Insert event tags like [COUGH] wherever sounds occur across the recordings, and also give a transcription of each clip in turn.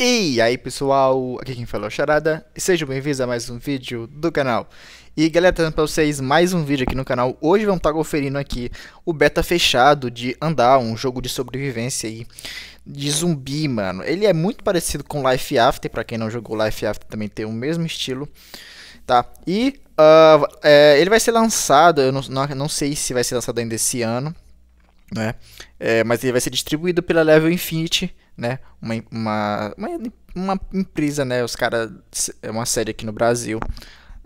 E aí pessoal, aqui quem fala é o Charada, e sejam bem-vindos a mais um vídeo do canal. E galera, trazendo pra vocês mais um vídeo aqui no canal, hoje vamos estar tá conferindo aqui o beta fechado de Andar, um jogo de sobrevivência aí, de zumbi, mano. Ele é muito parecido com Life After, pra quem não jogou Life After também tem o mesmo estilo, tá? E uh, é, ele vai ser lançado, eu não, não, não sei se vai ser lançado ainda esse ano, né? É, mas ele vai ser distribuído pela Level Infinity, né? Uma, uma, uma, uma empresa, né? Os caras. É uma série aqui no Brasil.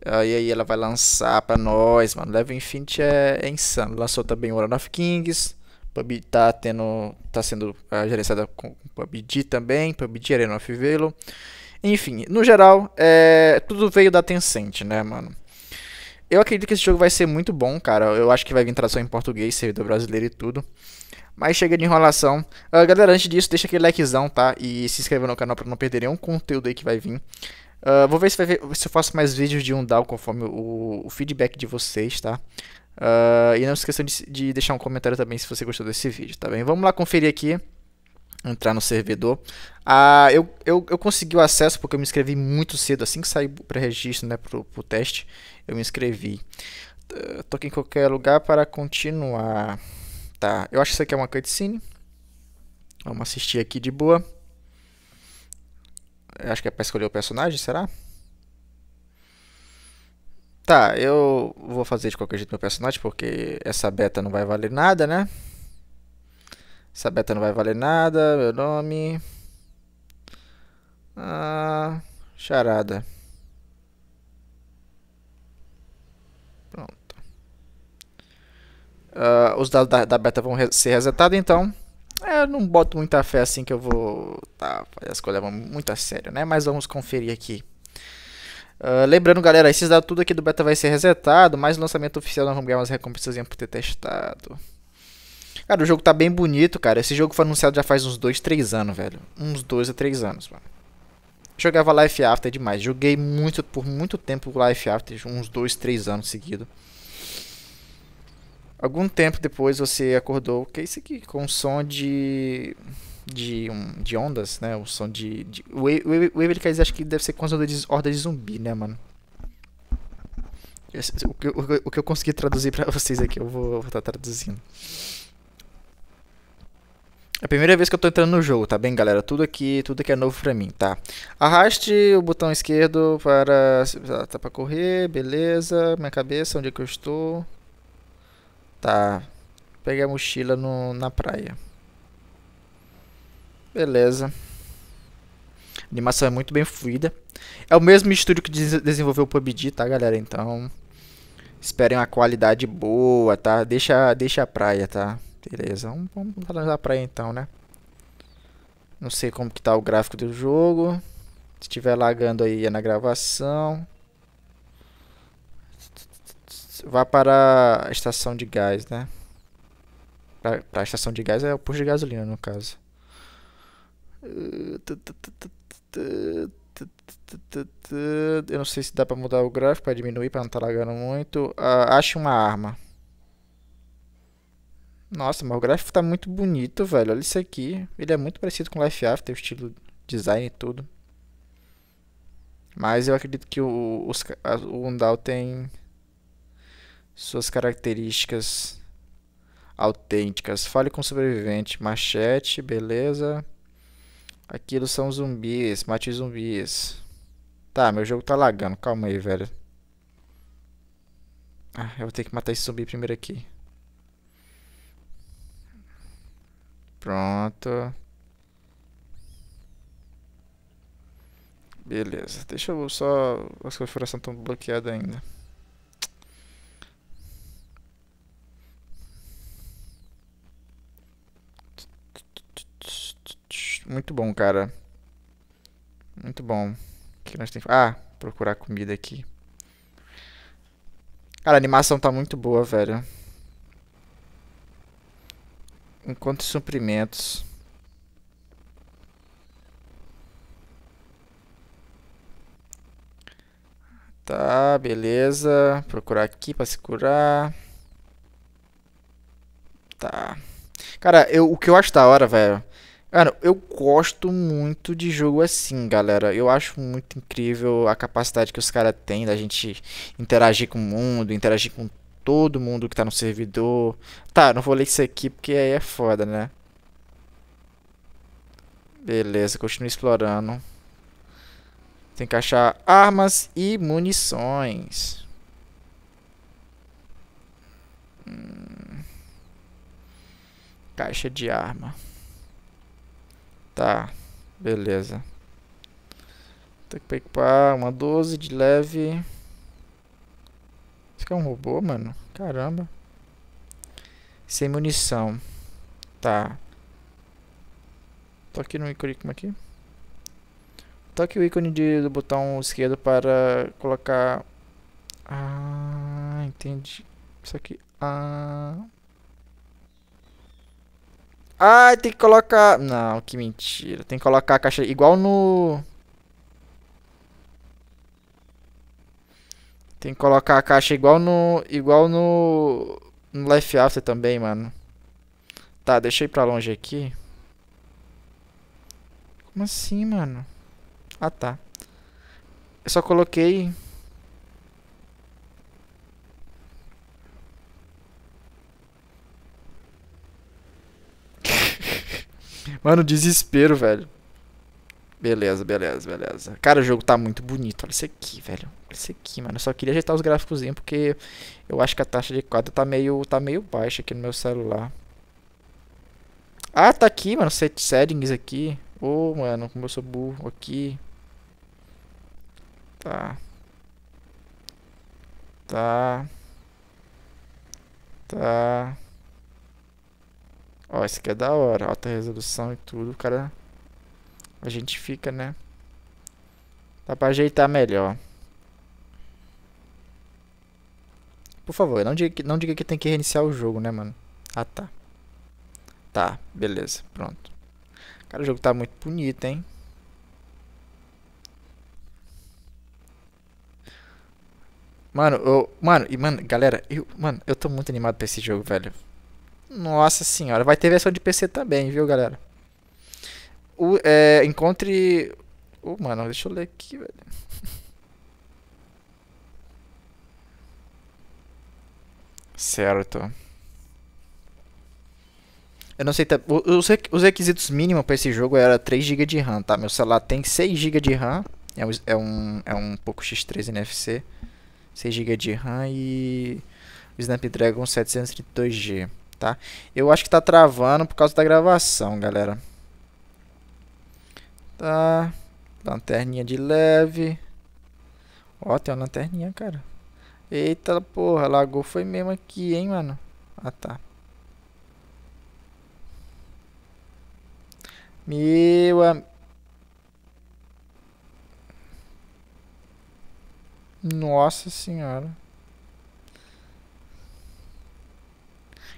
Uh, e aí ela vai lançar pra nós, mano. Level infinity é, é insano. Lançou também o of Kings. PUBG tá tendo. tá sendo uh, gerenciada com PUBG também. PUBG Arena of Velo. Enfim, no geral, é, tudo veio da Tencent, né, mano? Eu acredito que esse jogo vai ser muito bom, cara. Eu acho que vai vir tradução em português, servidor brasileiro e tudo. Mas chega de enrolação. Uh, galera, antes disso, deixa aquele likezão, tá? E se inscreva no canal pra não perder nenhum conteúdo aí que vai vir. Uh, vou ver se, ver se, eu faço mais vídeos de um down conforme o, o feedback de vocês, tá? Uh, e não se esqueçam de, de deixar um comentário também se você gostou desse vídeo, tá bem? Vamos lá conferir aqui entrar no servidor. Ah, eu, eu, eu consegui o acesso porque eu me inscrevi muito cedo, assim que saí para registro, né, pro, pro teste, eu me inscrevi. Toquei em qualquer lugar para continuar. Tá, eu acho que isso aqui é uma cutscene. Vamos assistir aqui de boa. Eu acho que é para escolher o personagem, será? Tá, eu vou fazer de qualquer jeito meu personagem, porque essa beta não vai valer nada, né? Essa beta não vai valer nada. Meu nome. Ah, charada. Pronto. Ah, os dados da, da beta vão re ser resetados, então. É, eu não boto muita fé assim que eu vou tá, fazer as coisas muito a sério, né? Mas vamos conferir aqui. Uh, lembrando, galera, esses dados tudo aqui do beta vai ser resetado, mas no lançamento oficial nós vamos ganhar umas recompensas por ter testado. Cara, o jogo tá bem bonito, cara. Esse jogo foi anunciado já faz uns 2, 3 anos, velho. Uns 2 a 3 anos, mano. Jogava Life After demais. Joguei muito por muito tempo Life After, uns 2, 3 anos seguido. Algum tempo depois você acordou, que é isso aqui? Com um som de de, um, de ondas, né? O som de. de o Waverly acho que deve ser com as hordas de zumbi, né, mano? Esse, o, que, o, o, que eu consegui traduzir pra [LAUGHS] vocês aqui, eu vou estar tá traduzindo. É a primeira vez que eu tô entrando no jogo, tá bem, galera? Tudo aqui, tudo aqui é novo pra mim, tá? Arraste o botão esquerdo para... Ah, tá pra correr, beleza. Minha cabeça, onde é que eu estou? Tá. Peguei a mochila no, na praia. Beleza. A animação é muito bem fluida. É o mesmo estúdio que desenvolveu o PUBG, tá, galera? Então, esperem uma qualidade boa, tá? Deixa, deixa a praia, tá? Beleza, vamos, vamos laranja praia então, né? Não sei como que tá o gráfico do jogo. Se estiver lagando aí é na gravação. Vá para a estação de gás, né? Para a estação de gás é o posto de gasolina, no caso. Eu não sei se dá para mudar o gráfico, para diminuir, para não estar tá lagando muito. Ah, ache uma arma. Nossa, mas o gráfico tá muito bonito, velho. Olha isso aqui. Ele é muito parecido com Life After, o estilo design e tudo. Mas eu acredito que o, o, o Undal tem suas características autênticas. Fale com o sobrevivente. Machete, beleza. Aquilo são zumbis. Mate zumbis. Tá, meu jogo tá lagando. Calma aí, velho. Ah, eu vou ter que matar esse zumbi primeiro aqui. Pronto. Beleza, deixa eu só... As configurações estão bloqueadas ainda. Muito bom, cara. Muito bom. O que nós temos? Ah, procurar comida aqui. Cara, a animação tá muito boa, velho. Encontre suprimentos. Tá, beleza. Procurar aqui pra se curar. Tá. Cara, eu, o que eu acho da hora, velho. Cara, eu gosto muito de jogo assim, galera. Eu acho muito incrível a capacidade que os caras têm da gente interagir com o mundo, interagir com todo mundo que tá no servidor. Tá, não vou ler isso aqui porque aí é foda, né? Beleza, continuo explorando. Tem que achar armas e munições. Hum. Caixa de arma. Tá, beleza. Tem que equipar uma 12 de leve. Isso aqui é um robô, mano? Caramba. Sem munição. Tá. toque no ícone como é é? aqui. Toque o ícone de, do botão esquerdo para colocar... Ah, entendi. Isso aqui... Ah... Ah, tem que colocar... Não, que mentira. Tem que colocar a caixa igual no... Tem que colocar a caixa igual no. igual no. no Life After também, mano. Tá, deixei pra longe aqui. Como assim, mano? Ah, tá. Eu só coloquei... [LAUGHS] mano, desespero, velho. Beleza, beleza, beleza. Cara, o jogo tá muito bonito. Olha isso aqui, velho. Olha isso aqui, mano. Eu só queria ajeitar os gráficos porque eu acho que a taxa de quadro tá meio, tá meio baixa aqui no meu celular. Ah, tá aqui, mano. Set settings aqui. Ô, oh, mano, como eu sou burro aqui. Tá. Tá. Tá. Ó, esse aqui é da hora. Alta resolução e tudo, cara. A gente fica, né? Dá pra ajeitar melhor. Por favor, não diga, que, não diga que tem que reiniciar o jogo, né, mano? Ah, tá. Tá, beleza, pronto. Cara, o jogo tá muito bonito, hein? Mano, eu, mano, e mano, galera, eu, mano, eu tô muito animado pra esse jogo, velho. Nossa senhora, vai ter versão de PC também, viu, galera? o, é, encontre. o mano, deixa eu ler aqui, velho. [LAUGHS] Certo. Eu não sei, tá, os, os requisitos mínimos para esse jogo era 3 GB de RAM, tá? Meu celular tem 6 GB de RAM, é um, é um, é um X3 NFC, 6 GB de RAM e o Snapdragon 732G, tá? Eu acho que tá travando por causa da gravação, galera. Tá. Lanterninha de leve. Ó, tem uma lanterninha, cara. Eita porra, lagou foi mesmo aqui, hein, mano. Ah, tá. Meu am... Nossa senhora.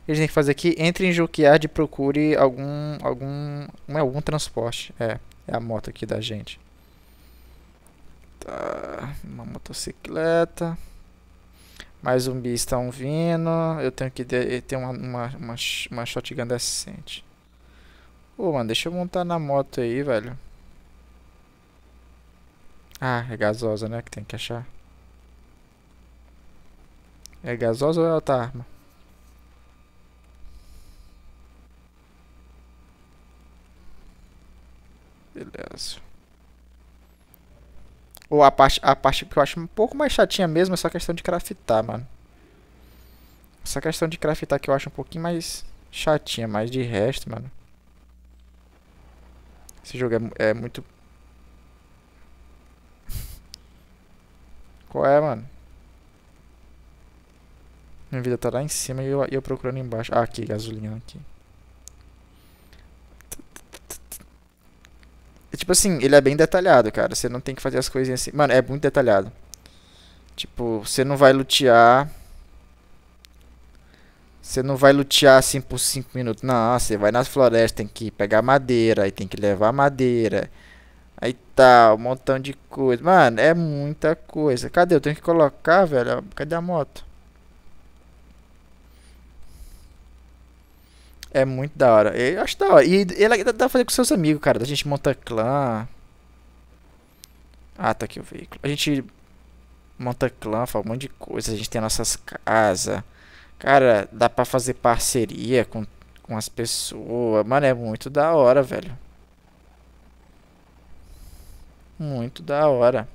O que a gente tem que fazer aqui? Entre em Juquiard e procure algum, algum, é, algum transporte. É. É a moto aqui da gente. Tá, uma motocicleta. Mais zumbis estão vindo. Eu tenho que ter uma, uma, uma, uma shotgun decente. Pô, mano, deixa eu montar na moto aí, velho. Ah, é gasosa, né? Que tem que achar. É gasosa ou é outra arma? Beleza. Ou a parte, a parte que eu acho um pouco mais chatinha mesmo é essa questão de craftar, mano. Essa questão de craftar que eu acho um pouquinho mais chatinha, mas de resto, mano. Esse jogo é, é muito... [LAUGHS] Qual é, mano? Minha vida tá lá em cima e eu, eu procurando embaixo. Ah, aqui, gasolina aqui. tipo assim, ele é bem detalhado, cara. Você não tem que fazer as coisinhas assim. Mano, é muito detalhado. Tipo, você não vai lutear. Você não vai lutear assim por 5 minutos. Não, você vai nas florestas, tem que pegar madeira, aí tem que levar madeira. Aí tá, um montão de coisa. Mano, é muita coisa. Cadê? Eu tenho que colocar, velho. Cadê a moto? É muito da hora. Eu acho da hora. E ele é dá pra fazer com seus amigos, cara. A gente monta clã. Ah, tá aqui o veículo. A gente monta clã, faz um monte de coisa. A gente tem nossas casas. Cara, dá pra fazer parceria com, com as pessoas. Mano, é muito da hora, velho. Muito da hora.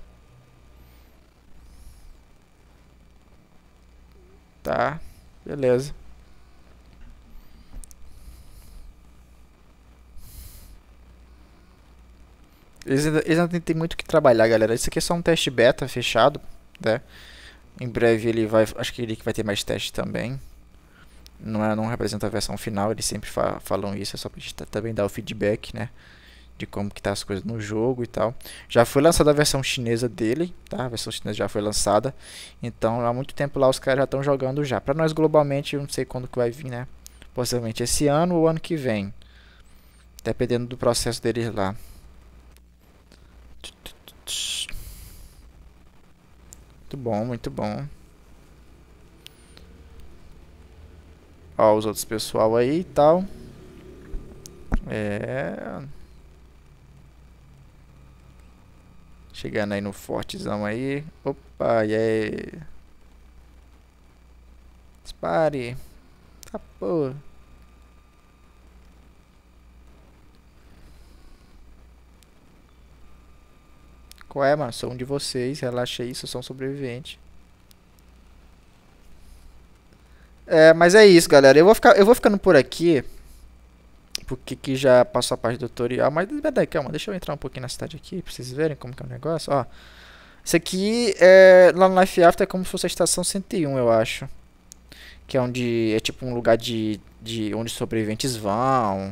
Tá, beleza. Eles ainda, eles ainda têm muito que trabalhar, galera. Isso aqui é só um teste beta fechado, né? Em breve ele vai... Acho que ele vai ter mais testes também. Não, é, não representa a versão final, eles sempre fa falam isso. É só pra gente também dar o feedback, né? De como que tá as coisas no jogo e tal. Já foi lançada a versão chinesa dele, tá? A versão chinesa já foi lançada. Então, há muito tempo lá os caras já estão jogando já. Pra nós, globalmente, eu não sei quando que vai vir, né? Possivelmente esse ano ou ano que vem. Dependendo do processo deles lá. Muito bom, muito bom. Ó, os outros pessoal aí e tal. É... Chegando aí no fortezão aí. Opa, e aí? Dispare. Ah, Qual é, mano? Sou um de vocês, relaxa isso, sou um sobrevivente. É, mas é isso, galera. Eu vou, ficar, eu vou ficando por aqui. Porque que já passou a parte do tutorial. Mas daí, calma, deixa eu entrar um pouquinho na cidade aqui pra vocês verem como que é o negócio. Ó, isso aqui é, lá no Life After é como se fosse a estação 101, eu acho. Que é onde é tipo um lugar de, de onde sobreviventes vão.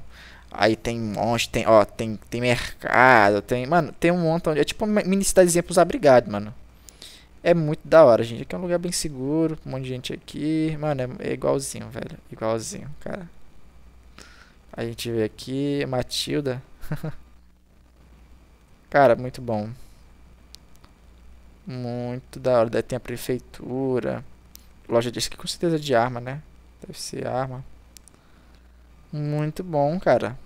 Aí tem monte, tem, ó, tem, tem mercado, tem. Mano, tem um montão de. É tipo uma mini cidadezinha pros abrigados, mano. É muito da hora, gente. Aqui é um lugar bem seguro, um monte de gente aqui. Mano, é, é igualzinho, velho. Igualzinho, cara. A gente vê aqui, Matilda. [LAUGHS] cara, muito bom. Muito da hora. Daí tem a prefeitura. Loja disso aqui com certeza de arma, né? Deve ser arma. Muito bom, cara.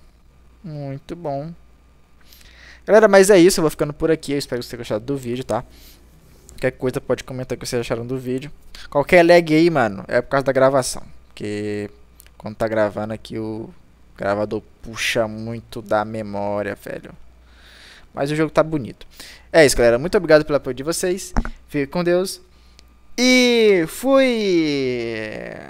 Muito bom. Galera, mas é isso. Eu vou ficando por aqui. Eu espero que vocês tenham gostado do vídeo, tá? Qualquer coisa pode comentar o que vocês acharam do vídeo. Qualquer lag aí, mano, é por causa da gravação. Porque quando tá gravando aqui, o gravador puxa muito da memória, velho. Mas o jogo tá bonito. É isso, galera. Muito obrigado pelo apoio de vocês. Fique com Deus. E fui!